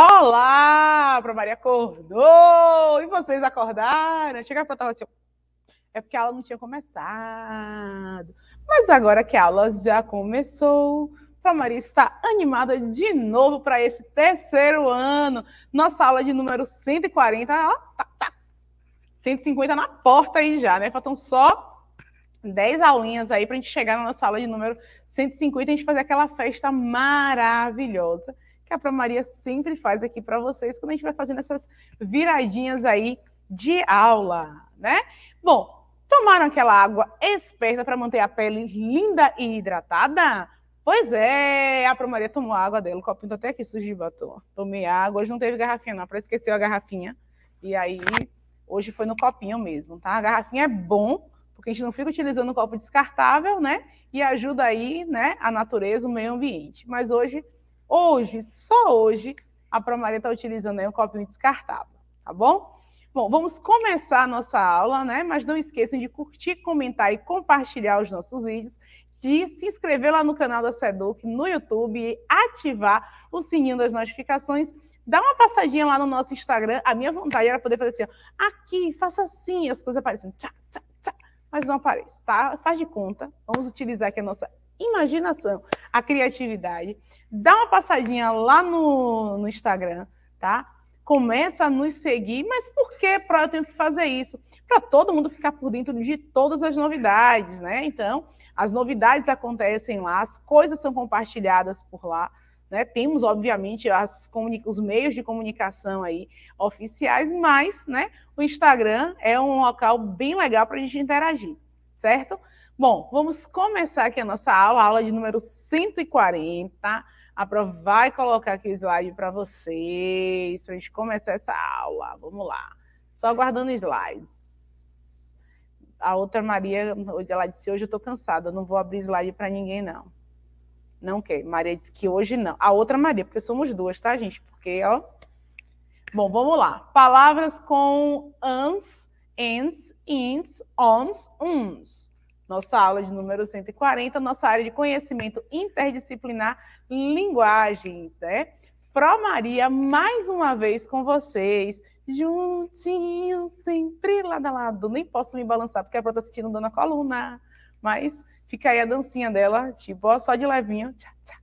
Olá! Para Maria acordou! E vocês acordaram? Chegar para tava assim, é porque a aula não tinha começado. Mas agora que a aula já começou, para Maria está animada de novo para esse terceiro ano. Nossa aula de número 140, ó, tá, tá. 150 na porta aí já, né? Faltam só 10 aulinhas aí para a gente chegar na nossa aula de número 150 e a gente fazer aquela festa maravilhosa que a Pro Maria sempre faz aqui para vocês quando a gente vai fazendo essas viradinhas aí de aula, né? Bom, tomaram aquela água esperta para manter a pele linda e hidratada? Pois é, a Pro Maria tomou a água dela, o copinho tá até aqui sujo de batom. Tomei água, hoje não teve garrafinha não, para esquecer a garrafinha. E aí, hoje foi no copinho mesmo, tá? A garrafinha é bom, porque a gente não fica utilizando copo descartável, né? E ajuda aí, né, a natureza, o meio ambiente. Mas hoje Hoje, só hoje, a Promaria está utilizando um copinho descartável, tá bom? Bom, vamos começar a nossa aula, né? Mas não esqueçam de curtir, comentar e compartilhar os nossos vídeos, de se inscrever lá no canal da Seduc no YouTube e ativar o sininho das notificações. Dá uma passadinha lá no nosso Instagram. A minha vontade era poder fazer assim, ó, aqui, faça assim, as coisas aparecendo, tchá, tchá, tchá, mas não aparece, tá? Faz de conta. Vamos utilizar aqui a nossa imaginação, a criatividade dá uma passadinha lá no, no Instagram, tá? Começa a nos seguir, mas por que eu tenho que fazer isso? Para todo mundo ficar por dentro de todas as novidades, né? Então, as novidades acontecem lá, as coisas são compartilhadas por lá. Né? Temos, obviamente, as, os meios de comunicação aí oficiais, mas né, o Instagram é um local bem legal para a gente interagir, certo? Bom, vamos começar aqui a nossa aula, aula de número 140. A Pro vai colocar aqui o slide para vocês, para a gente começar essa aula. Vamos lá. Só aguardando slides. A outra Maria, ela disse, hoje eu estou cansada, não vou abrir slide para ninguém, não. Não quer. Maria disse que hoje não. A outra Maria, porque somos duas, tá, gente? Porque, ó... Bom, vamos lá. Palavras com ans, ens, ins, ons, uns. Nossa aula de número 140, nossa área de conhecimento interdisciplinar linguagens, né? Pro Maria, mais uma vez com vocês, juntinho, sempre lado a lado. Nem posso me balançar porque a Pro tá assistindo Dona Coluna, mas fica aí a dancinha dela, tipo, ó, só de levinho. Tchau, tchau.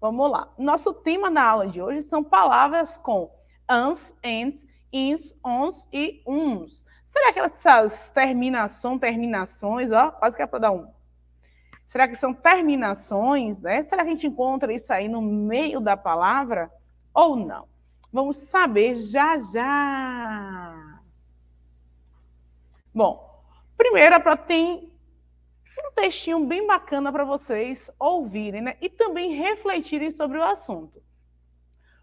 Vamos lá. Nosso tema na aula de hoje são palavras com ans, ends, ins, ons e uns. Será que essas terminações, terminações, ó, quase que é para dar um Será que são terminações? Né? Será que a gente encontra isso aí no meio da palavra ou não? Vamos saber já já. Bom, primeiro tem um textinho bem bacana para vocês ouvirem né? e também refletirem sobre o assunto.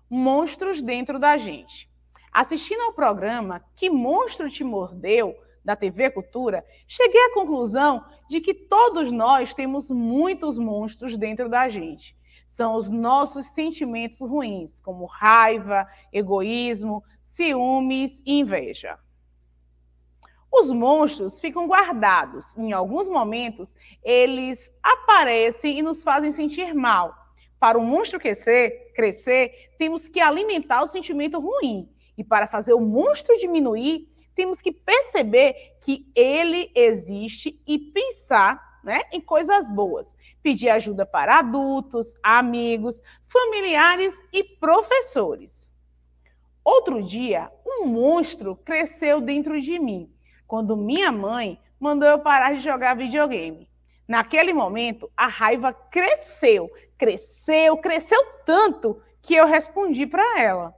Monstros dentro da gente. Assistindo ao programa Que Monstro Te Mordeu, da TV Cultura, cheguei à conclusão de que todos nós temos muitos monstros dentro da gente. São os nossos sentimentos ruins, como raiva, egoísmo, ciúmes e inveja. Os monstros ficam guardados. Em alguns momentos, eles aparecem e nos fazem sentir mal. Para o monstro crescer, crescer, temos que alimentar o sentimento ruim. E para fazer o monstro diminuir, temos que perceber que ele existe e pensar né, em coisas boas. Pedir ajuda para adultos, amigos, familiares e professores. Outro dia, um monstro cresceu dentro de mim quando minha mãe mandou eu parar de jogar videogame. Naquele momento, a raiva cresceu, cresceu, cresceu tanto que eu respondi para ela.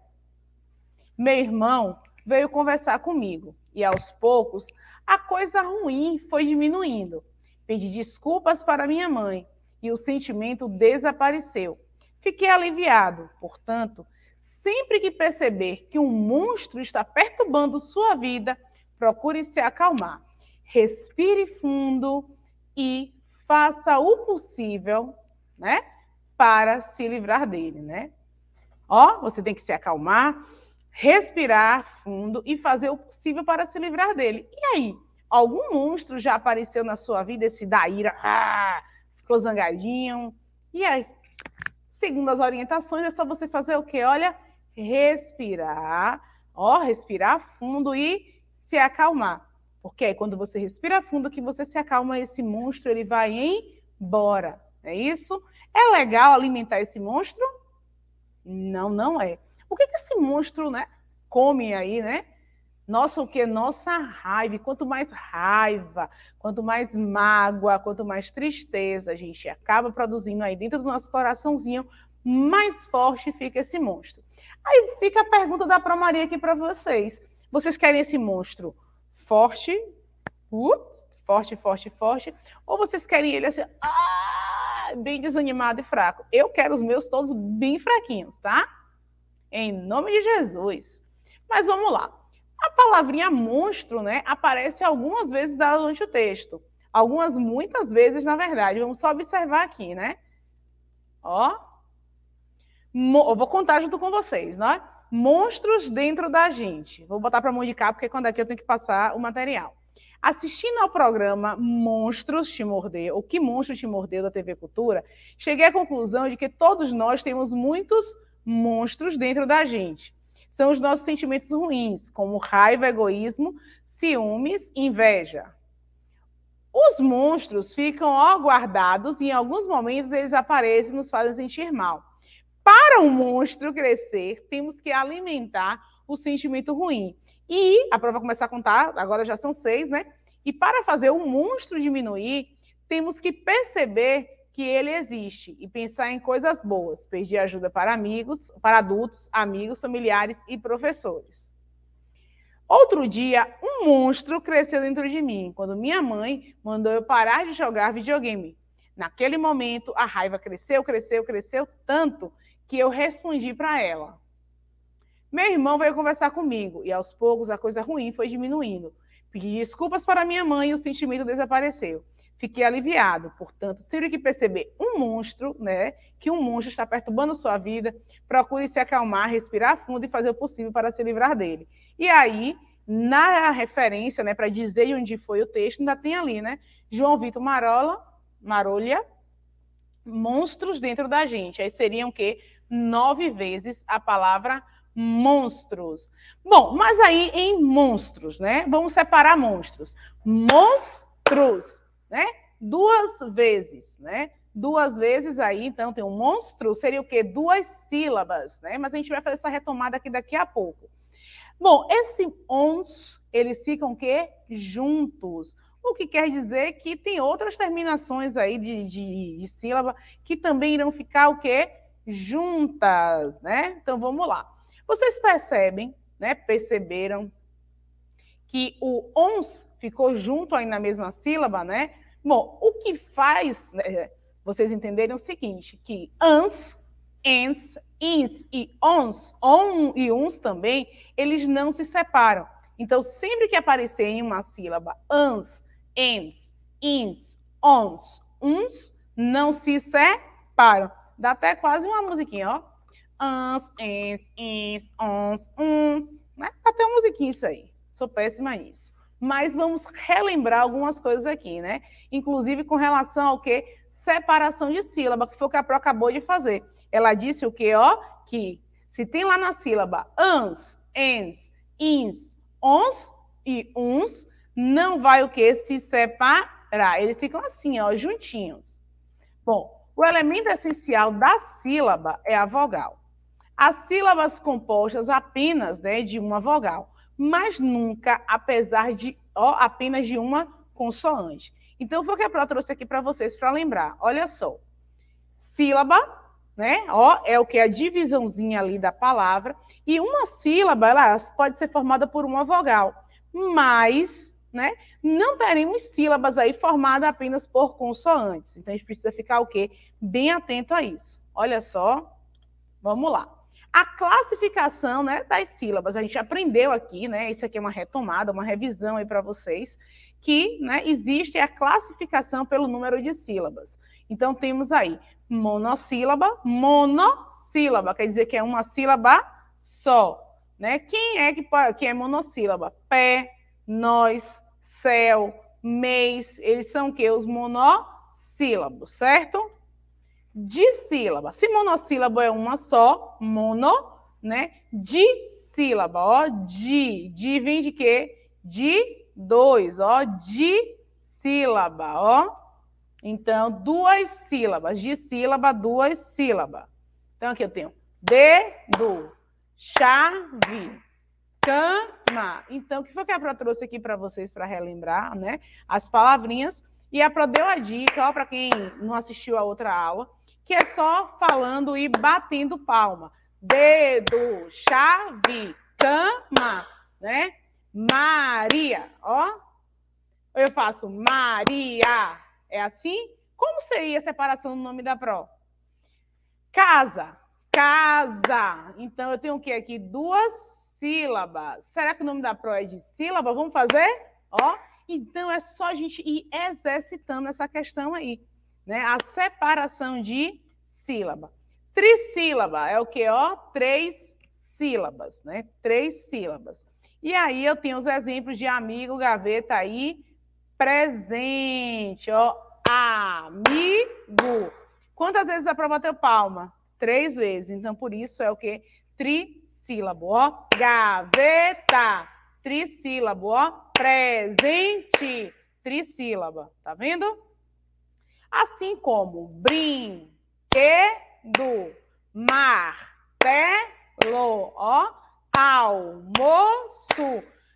Meu irmão veio conversar comigo e aos poucos a coisa ruim foi diminuindo. Pedi desculpas para minha mãe e o sentimento desapareceu. Fiquei aliviado, portanto, sempre que perceber que um monstro está perturbando sua vida, procure se acalmar. Respire fundo e faça o possível, né, para se livrar dele, né? Ó, você tem que se acalmar, respirar fundo e fazer o possível para se livrar dele. E aí, algum monstro já apareceu na sua vida, esse da ira, ah, ficou zangadinho? E aí, segundo as orientações, é só você fazer o quê? Olha, respirar, ó, respirar fundo e se acalmar. Porque é quando você respira fundo que você se acalma, esse monstro ele vai embora. É isso? É legal alimentar esse monstro? Não, não é. O que, que esse monstro, né, come aí, né? Nossa, o que? Nossa raiva. Quanto mais raiva, quanto mais mágoa, quanto mais tristeza a gente acaba produzindo aí dentro do nosso coraçãozinho, mais forte fica esse monstro. Aí fica a pergunta da Pro Maria aqui para vocês. Vocês querem esse monstro forte, ups, forte, forte, forte, ou vocês querem ele assim, ah, bem desanimado e fraco? Eu quero os meus todos bem fraquinhos, tá? Em nome de Jesus. Mas vamos lá. A palavrinha monstro, né, aparece algumas vezes durante o texto. Algumas, muitas vezes, na verdade. Vamos só observar aqui, né? Ó. Eu vou contar junto com vocês, né? Monstros dentro da gente. Vou botar para a mão de cá, porque quando é aqui eu tenho que passar o material. Assistindo ao programa Monstros te Mordeu, o que Monstro te Mordeu da TV Cultura, cheguei à conclusão de que todos nós temos muitos monstros monstros dentro da gente. São os nossos sentimentos ruins, como raiva, egoísmo, ciúmes, inveja. Os monstros ficam ó, guardados e em alguns momentos eles aparecem e nos fazem sentir mal. Para o um monstro crescer, temos que alimentar o sentimento ruim. E a prova começar a contar, agora já são seis, né? E para fazer o monstro diminuir, temos que perceber que ele existe e pensar em coisas boas, pedir ajuda para amigos, para adultos, amigos, familiares e professores. Outro dia, um monstro cresceu dentro de mim quando minha mãe mandou eu parar de jogar videogame. Naquele momento, a raiva cresceu, cresceu, cresceu tanto que eu respondi para ela. Meu irmão veio conversar comigo e aos poucos a coisa ruim foi diminuindo. Pedi desculpas para minha mãe e o sentimento desapareceu. Fiquei aliviado. Portanto, sempre que perceber um monstro, né, que um monstro está perturbando sua vida, procure se acalmar, respirar fundo e fazer o possível para se livrar dele. E aí, na referência, né, para dizer de onde foi o texto, ainda tem ali, né? João Vitor Marola, Marolha, monstros dentro da gente. Aí seriam o quê? Nove vezes a palavra monstros. Bom, mas aí em monstros, né? Vamos separar monstros. Monstros né? Duas vezes, né? Duas vezes aí, então tem um monstro, seria o quê? Duas sílabas, né? Mas a gente vai fazer essa retomada aqui daqui a pouco. Bom, esse ons, eles ficam o quê? Juntos. O que quer dizer que tem outras terminações aí de, de, de sílaba que também irão ficar o quê? Juntas, né? Então vamos lá. Vocês percebem, né? Perceberam que o ons ficou junto aí na mesma sílaba, né? Bom, o que faz né, vocês entenderem é o seguinte, que ans, ens, ins e ons, on e uns também, eles não se separam. Então, sempre que aparecer em uma sílaba ans, ens, ins, ons, uns, não se separam. Dá até quase uma musiquinha, ó. Ans, ens, ins, ons, uns. Né? Até uma musiquinha isso aí. Sou péssima nisso mas vamos relembrar algumas coisas aqui, né? Inclusive com relação ao que? Separação de sílaba, que foi o que a Pro acabou de fazer. Ela disse o que, ó? Que se tem lá na sílaba ans, ens, ins, ons e uns, não vai o que? Se separar. Eles ficam assim, ó, juntinhos. Bom, o elemento essencial da sílaba é a vogal. As sílabas compostas apenas né, de uma vogal mas nunca apesar de ó, apenas de uma consoante. Então, foi o que a Pró trouxe aqui para vocês para lembrar. Olha só. Sílaba, né? Ó, é o que é a divisãozinha ali da palavra. E uma sílaba, ela pode ser formada por uma vogal. Mas, né? Não teremos sílabas aí formadas apenas por consoantes. Então, a gente precisa ficar o quê? Bem atento a isso. Olha só. Vamos lá. A classificação né, das sílabas, a gente aprendeu aqui, né? Isso aqui é uma retomada, uma revisão aí para vocês, que né, existe a classificação pelo número de sílabas. Então temos aí monossílaba, monossílaba, quer dizer que é uma sílaba só. Né? Quem é que, que é monossílaba? Pé, nós, céu, mês, eles são que? Os monossílabos, certo? dissílaba. Se monossílabo é uma só, mono, né? Dissílaba, ó, de. De vem de quê? De dois, ó, de sílaba, ó. Então, duas sílabas, de sílaba, duas sílabas. Então, aqui eu tenho dedo, chave, cama. Então, o que foi que a Pró trouxe aqui para vocês para relembrar, né? As palavrinhas. E a Pró deu a dica, ó, para quem não assistiu a outra aula, que é só falando e batendo palma. Dedo, chave, cama, né? Maria, ó. Eu faço Maria. É assim? Como seria a separação do nome da pró? Casa. Casa. Então, eu tenho o que aqui? Duas sílabas. Será que o nome da pró é de sílaba? Vamos fazer? Ó. Então, é só a gente ir exercitando essa questão aí né? A separação de sílaba. Trissílaba é o que, ó? Três sílabas, né? Três sílabas. E aí eu tenho os exemplos de amigo, gaveta aí, presente, ó, amigo. Quantas vezes prova teu palma? Três vezes. Então, por isso é o que? Trissílabo, ó. Gaveta, trissílabo, ó. Presente, trissílaba. Tá vendo? Assim como brinquedo, martelo, ó, almoço.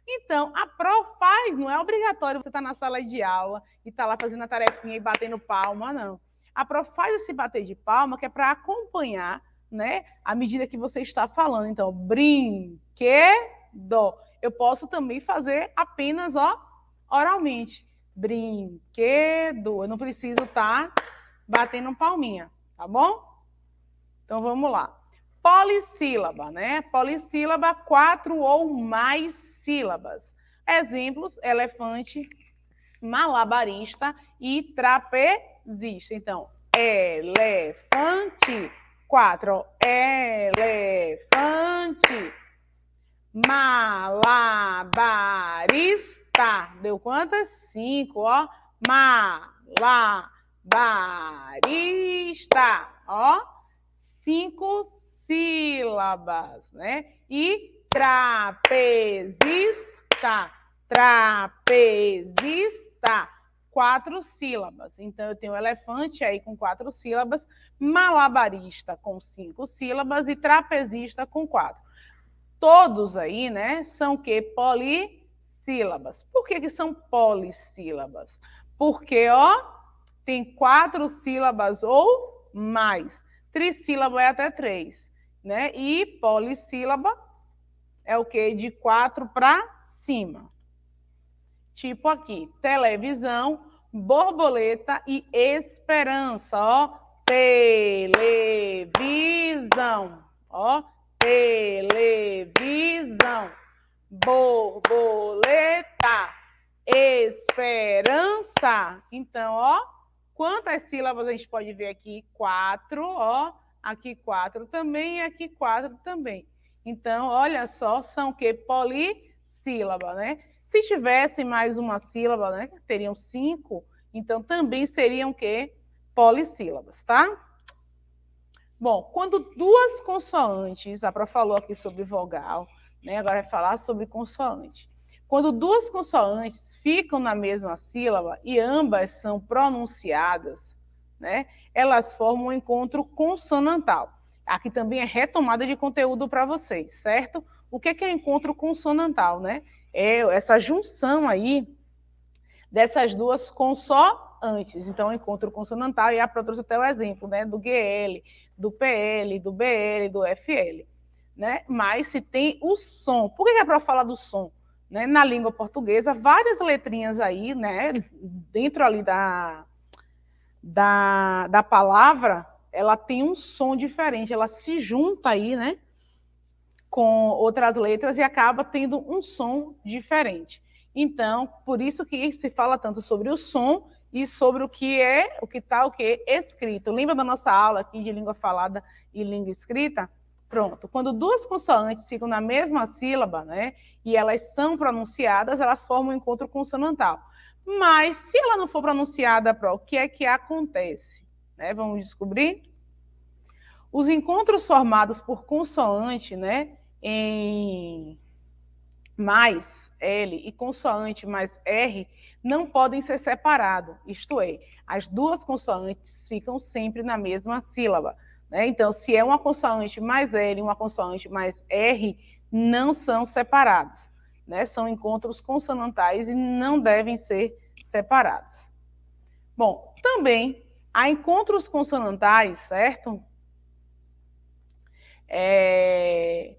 Então, a Pro faz, não é obrigatório você estar tá na sala de aula e estar tá lá fazendo a tarefinha e batendo palma, não. A Pro faz esse bater de palma que é para acompanhar, né, à medida que você está falando. Então, brinquedo. Eu posso também fazer apenas, ó, oralmente brinquedo. Eu não preciso estar tá batendo palminha, tá bom? Então vamos lá. Polissílaba, né? Polissílaba, quatro ou mais sílabas. Exemplos: elefante, malabarista e trapezista. Então, elefante, quatro. Elefante, malabarista tá. Deu quantas? Cinco, ó. Malabarista, ó. Cinco sílabas, né? E trapezista, trapezista, quatro sílabas. Então, eu tenho elefante aí com quatro sílabas, malabarista com cinco sílabas e trapezista com quatro. Todos aí, né, são que poli sílabas. Por que, que são polissílabas? Porque, ó, tem quatro sílabas ou mais. Trissílaba é até três, né? E polissílaba é o que? De quatro para cima. Tipo aqui, televisão, borboleta e esperança, ó. Televisão, ó. Televisão borboleta, esperança. Então, ó, quantas sílabas a gente pode ver aqui? Quatro, ó, aqui quatro também e aqui quatro também. Então, olha só, são que polissílaba, né? Se tivesse mais uma sílaba, né, teriam cinco, então também seriam que polissílabas, tá? Bom, quando duas consoantes, a Pra falou aqui sobre vogal, né? Agora vai falar sobre consoante. Quando duas consoantes ficam na mesma sílaba e ambas são pronunciadas, né, elas formam um encontro consonantal. Aqui também é retomada de conteúdo para vocês, certo? O que é, que é encontro consonantal, né? É essa junção aí dessas duas consoantes. Então, encontro consonantal, e a trouxe até o exemplo, né? Do GL, do PL, do BL, do FL né? mas se tem o som. Por que é para falar do som? Né? Na língua portuguesa, várias letrinhas aí, né? dentro ali da, da, da palavra, ela tem um som diferente, ela se junta aí, né? Com outras letras e acaba tendo um som diferente. Então, por isso que se fala tanto sobre o som e sobre o que é, o que está, o que é escrito. Lembra da nossa aula aqui de língua falada e língua escrita? Pronto. Quando duas consoantes ficam na mesma sílaba, né, e elas são pronunciadas, elas formam um encontro consonantal. Mas se ela não for pronunciada, pro, o que é que acontece? Né? Vamos descobrir? Os encontros formados por consoante, né, em mais L e consoante mais R não podem ser separados, isto é, as duas consoantes ficam sempre na mesma sílaba. Né? Então, se é uma consoante mais L e uma consoante mais R, não são separados. Né? São encontros consonantais e não devem ser separados. Bom, também há encontros consonantais, certo? É,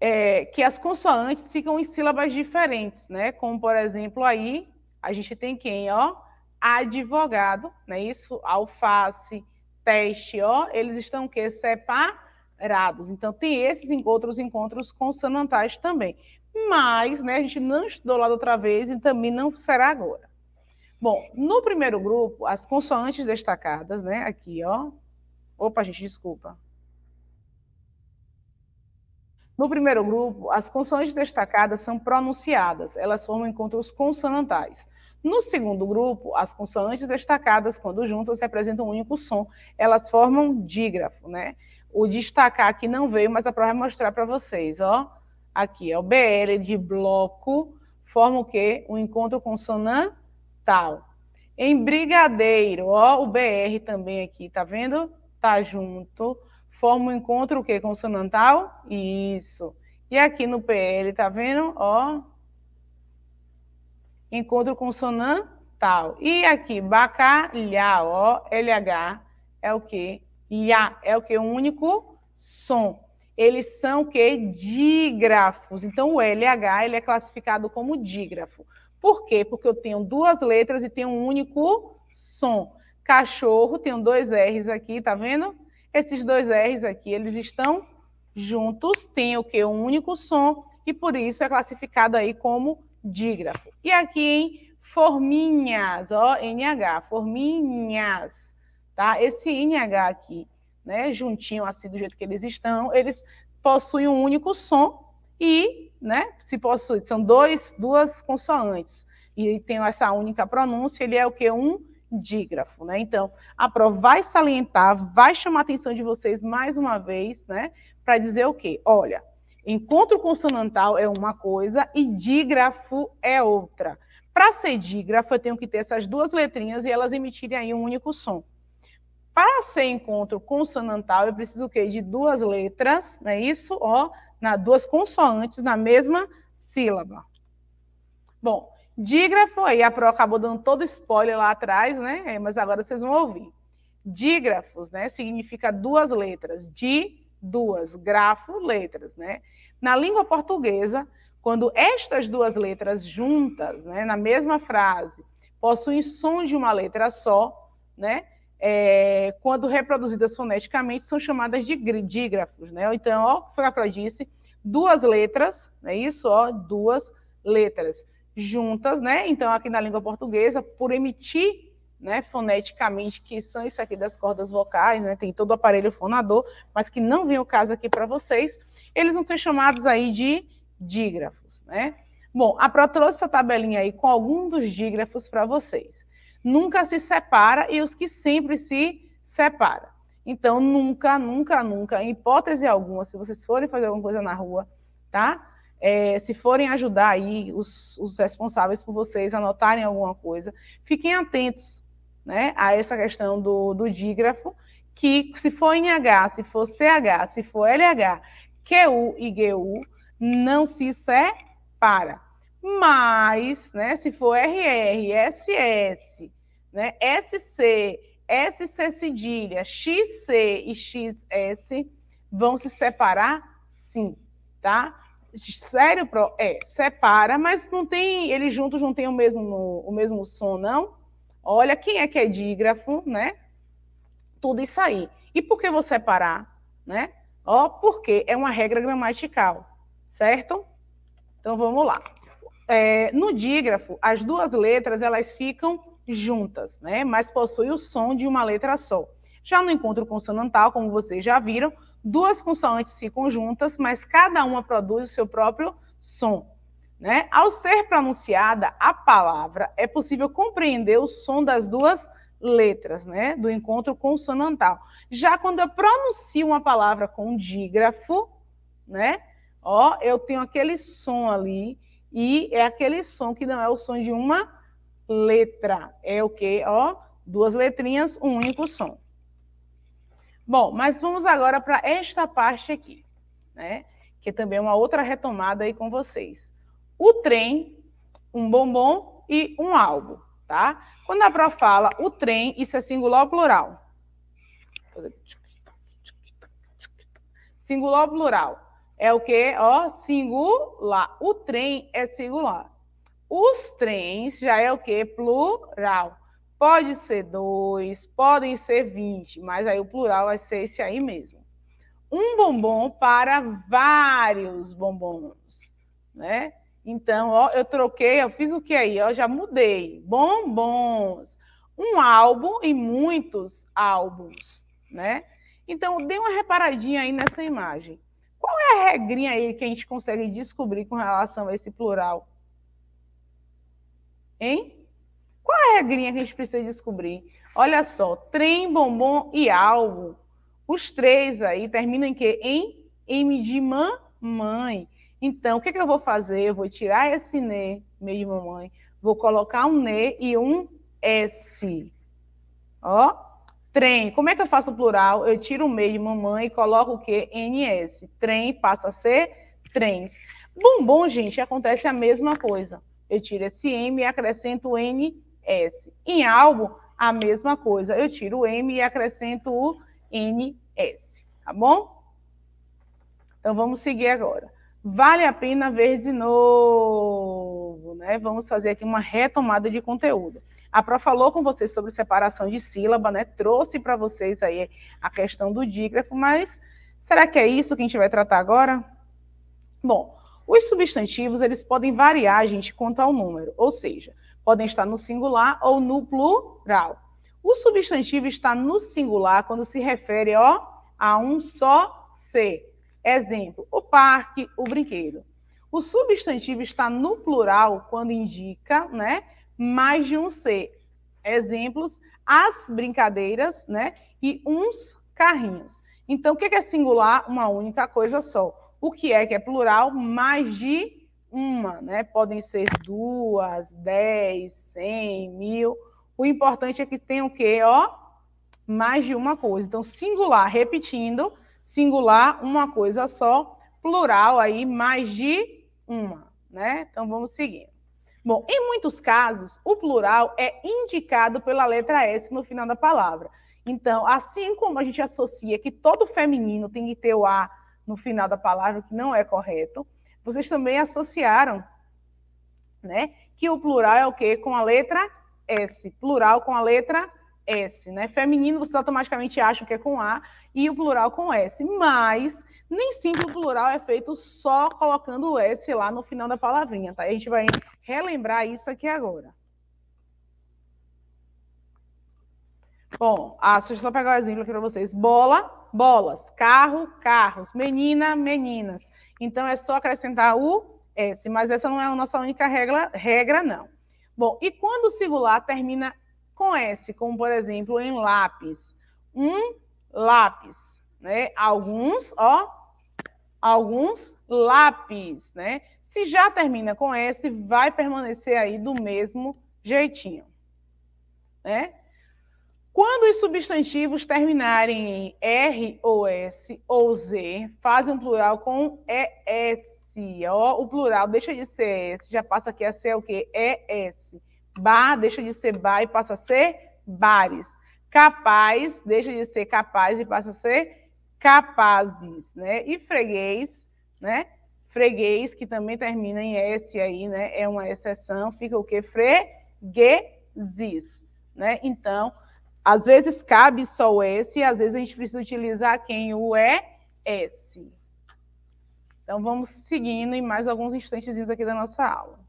é, que as consoantes ficam em sílabas diferentes, né? Como, por exemplo, aí a gente tem quem, ó? Advogado, é Isso, alface, teste, ó, eles estão que separados. Então tem esses outros encontros consonantais também. Mas, né, a gente não estudou lá da outra vez e também não será agora. Bom, no primeiro grupo, as consoantes destacadas, né, aqui, ó. Opa, gente, desculpa. No primeiro grupo, as consoantes destacadas são pronunciadas, elas formam encontros consonantais. No segundo grupo, as consoantes destacadas, quando juntas, representam um único som. Elas formam dígrafo, né? O destacar aqui não veio, mas a prova vai mostrar para vocês, ó. Aqui, ó, BL de bloco forma o quê? Um encontro consonantal. Em brigadeiro, ó, o BR também aqui, tá vendo? Tá junto. Forma um encontro o quê? Consonantal? Isso. E aqui no PL, tá vendo? Ó, Encontro consonantal. E aqui, bacalhau, ó, LH é o quê? Lhá é o quê? Um único som. Eles são o quê? Dígrafos. Então, o LH ele é classificado como dígrafo. Por quê? Porque eu tenho duas letras e tenho um único som. Cachorro, tenho dois R's aqui, tá vendo? Esses dois R's aqui, eles estão juntos, têm o quê? Um único som e por isso é classificado aí como dígrafo. E aqui em forminhas, ó, NH, forminhas, tá? Esse NH aqui, né, juntinho assim do jeito que eles estão, eles possuem um único som e, né, se possui, são dois, duas consoantes. E tem essa única pronúncia, ele é o que um dígrafo, né? Então, a prova vai salientar, vai chamar a atenção de vocês mais uma vez, né, para dizer o quê? Olha, Encontro consonantal é uma coisa e dígrafo é outra. Para ser dígrafo, eu tenho que ter essas duas letrinhas e elas emitirem aí um único som. Para ser encontro consonantal, eu preciso o quê? De duas letras, não é isso? Ó, na, duas consoantes na mesma sílaba. Bom, dígrafo, aí a Pro acabou dando todo spoiler lá atrás, né? É, mas agora vocês vão ouvir. Dígrafos, né? Significa duas letras. Di duas, grafo, letras, né? Na língua portuguesa, quando estas duas letras juntas, né, na mesma frase, possuem som de uma letra só, né? É, quando reproduzidas foneticamente, são chamadas de dígrafos, né? Então, ó, foi o que eu disse, duas letras, né? Isso, ó, duas letras juntas, né? Então, aqui na língua portuguesa, por emitir né, foneticamente, que são isso aqui das cordas vocais, né, tem todo o aparelho fonador, mas que não vem o caso aqui para vocês, eles vão ser chamados aí de dígrafos, né? Bom, a Pro trouxe essa tabelinha aí com algum dos dígrafos para vocês. Nunca se separa e os que sempre se separam. Então, nunca, nunca, nunca, em hipótese alguma, se vocês forem fazer alguma coisa na rua, tá? É, se forem ajudar aí os, os responsáveis por vocês anotarem alguma coisa, fiquem atentos, né, a essa questão do, do dígrafo, que se for NH, se for CH, se for LH, QU e GU, não se separa. Mas, né, se for RR, SS, né, SC, SC cedilha, XC e XS, vão se separar sim, tá? Sério, Pro? É, separa, mas não tem, eles juntos não têm o mesmo, o mesmo som, não? olha quem é que é dígrafo, né? Tudo isso aí. E por que você parar, né? Ó, porque é uma regra gramatical, certo? Então vamos lá. É, no dígrafo, as duas letras elas ficam juntas, né? Mas possui o som de uma letra só. Já no encontro consonantal, como vocês já viram, duas consoantes ficam juntas, mas cada uma produz o seu próprio som. Né? Ao ser pronunciada a palavra, é possível compreender o som das duas letras, né? Do encontro consonantal. Já quando eu pronuncio uma palavra com dígrafo, né? Ó, eu tenho aquele som ali e é aquele som que não é o som de uma letra. É o quê? Ó, duas letrinhas, um único som. Bom, mas vamos agora para esta parte aqui, né? Que é também é uma outra retomada aí com vocês o trem, um bombom e um álbum, tá? Quando a prova fala o trem, isso é singular ou plural? Singular ou plural? É o que? Ó, singular. O trem é singular. Os trens já é o que? Plural. Pode ser dois, podem ser vinte, mas aí o plural vai ser esse aí mesmo. Um bombom para vários bombons, né? Então, ó, eu troquei, eu fiz o que aí? Eu já mudei. Bombons. Um álbum e muitos álbuns, né? Então, dê uma reparadinha aí nessa imagem. Qual é a regrinha aí que a gente consegue descobrir com relação a esse plural? Hein? Qual é a regrinha que a gente precisa descobrir? Olha só, trem, bombom e álbum. Os três aí terminam em quê? Em M de mamãe. Então, o que, que eu vou fazer? Eu vou tirar esse ne, meio de mamãe, vou colocar um ne e um s. Ó, trem. Como é que eu faço o plural? Eu tiro o meio de mamãe e coloco o quê? NS. Trem passa a ser trens. Bumbum, gente, acontece a mesma coisa. Eu tiro esse M e acrescento NS. Em algo, a mesma coisa. Eu tiro o M e acrescento o NS. Tá bom? Então, vamos seguir agora vale a pena ver de novo, né? Vamos fazer aqui uma retomada de conteúdo. A Pro falou com vocês sobre separação de sílaba, né? Trouxe para vocês aí a questão do dígrafo, mas será que é isso que a gente vai tratar agora? Bom, os substantivos, eles podem variar, gente, quanto ao número, ou seja, podem estar no singular ou no plural. O substantivo está no singular quando se refere ó, a um só ser Exemplo: o parque, o brinquedo. O substantivo está no plural quando indica, né, mais de um ser. Exemplos: as brincadeiras, né, e uns carrinhos. Então, o que é singular? Uma única coisa só. O que é que é plural? Mais de uma, né? Podem ser duas, dez, cem, mil. O importante é que tenha o quê? Ó, mais de uma coisa. Então, singular, repetindo, singular, uma coisa só, plural aí, mais de uma, né? Então vamos seguindo. Bom, em muitos casos, o plural é indicado pela letra S no final da palavra. Então, assim como a gente associa que todo feminino tem que ter o A no final da palavra, que não é correto, vocês também associaram, né, que o plural é o quê? Com a letra S. Plural com a letra S, né? Feminino vocês automaticamente acham que é com A e o plural com S. Mas nem sempre o plural é feito só colocando o S lá no final da palavrinha, tá? A gente vai relembrar isso aqui agora. Bom, ah, deixa eu só pegar o um exemplo aqui para vocês. Bola, bolas. Carro, carros. Menina, meninas. Então é só acrescentar o S, mas essa não é a nossa única regra, regra não. Bom, e quando o singular termina com S, como por exemplo em lápis. Um lápis, né? Alguns, ó, alguns lápis, né? Se já termina com S, vai permanecer aí do mesmo jeitinho, né? Quando os substantivos terminarem em R ou S ou Z, fazem um plural com ES. Ó, o plural deixa de ser S, já passa aqui a ser o quê? ES. Bar deixa de ser bar e passa a ser bares. Capaz deixa de ser capaz e passa a ser capazes, né? E freguês, né? Freguês, que também termina em S aí, né? É uma exceção, fica o quê? Fregueses, né? Então, às vezes cabe só o S, e às vezes a gente precisa utilizar quem? O é s. Então, vamos seguindo em mais alguns instantezinhos aqui da nossa aula.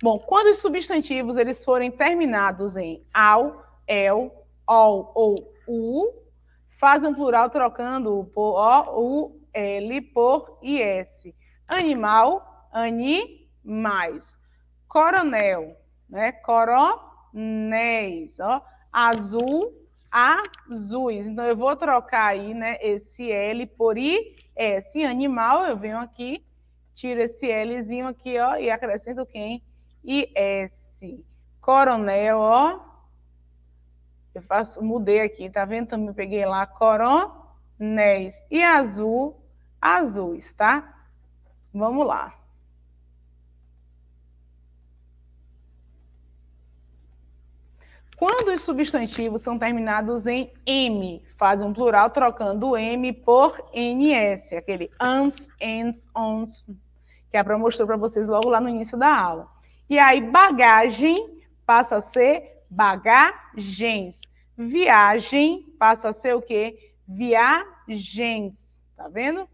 Bom, quando os substantivos eles forem terminados em ao, el, ol ou u, fazem um plural trocando o por o, u, l por is. Animal, ani, mais. Coronel, né? Coronéis, ó. Azul, azuis. Então eu vou trocar aí, né, esse l por is. Animal, eu venho aqui, tiro esse lzinho aqui, ó, e acrescento quem? e S. Coronel, ó. Eu faço, mudei aqui, tá vendo? Também então, peguei lá coronéis. E azul, azuis, tá? Vamos lá. Quando os substantivos são terminados em M, faz um plural trocando M por NS, aquele ans, ens, ons, que a é Pro mostrou para vocês logo lá no início da aula. E aí, bagagem passa a ser bagagens. Viagem passa a ser o quê? Viagens. Tá vendo?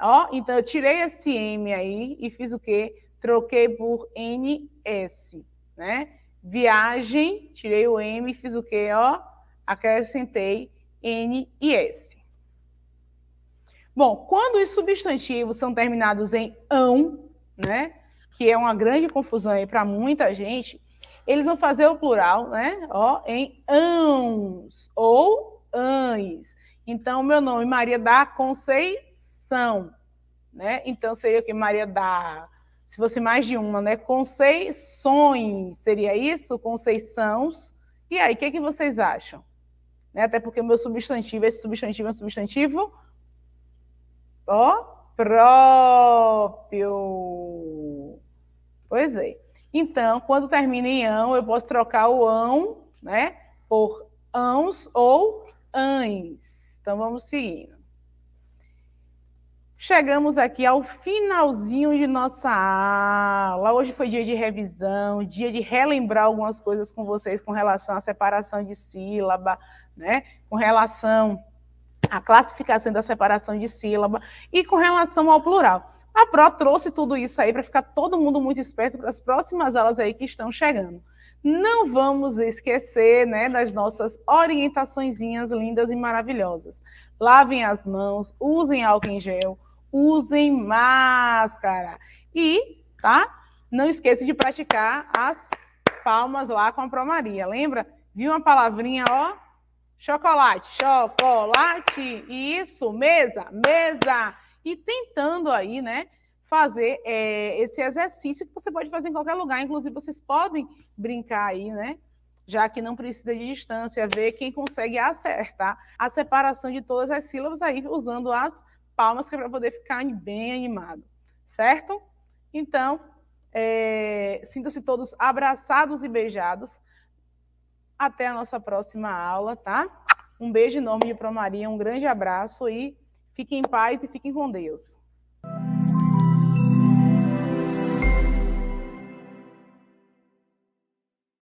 Ó, então eu tirei esse M aí e fiz o quê? Troquei por NS, né? Viagem, tirei o M e fiz o quê? Ó, acrescentei N e S. Bom, quando os substantivos são terminados em ão, né? que é uma grande confusão aí para muita gente, eles vão fazer o plural, né? Ó, em ãos ou ães. Então, meu nome Maria da Conceição, né? Então seria o que Maria da se fosse mais de uma, né? Conceições, seria isso? Conceições. E aí, o que, é que vocês acham? Né? Até porque o meu substantivo, esse substantivo é um substantivo ó, próprio. Pois é. Então, quando termina em ão, eu posso trocar o ão, né, por ãos ou ães. Então, vamos seguindo. Chegamos aqui ao finalzinho de nossa aula. Hoje foi dia de revisão, dia de relembrar algumas coisas com vocês com relação à separação de sílaba, né? Com relação à classificação da separação de sílaba e com relação ao plural. A Pro trouxe tudo isso aí para ficar todo mundo muito esperto para as próximas aulas aí que estão chegando. Não vamos esquecer né, das nossas orientaçõezinhas lindas e maravilhosas. Lavem as mãos, usem álcool em gel, usem máscara. E, tá? Não esqueça de praticar as palmas lá com a Pro Maria. Lembra? Viu uma palavrinha, ó? Chocolate, chocolate. Isso, mesa, mesa e tentando aí, né, fazer é, esse exercício que você pode fazer em qualquer lugar. Inclusive, vocês podem brincar aí, né? Já que não precisa de distância, ver quem consegue acertar a separação de todas as sílabas aí, usando as palmas, que é para poder ficar bem animado, certo? Então, é, sinto-se todos abraçados e beijados. Até a nossa próxima aula, tá? Um beijo enorme de Promaria, um grande abraço e Fiquem em paz e fiquem com Deus.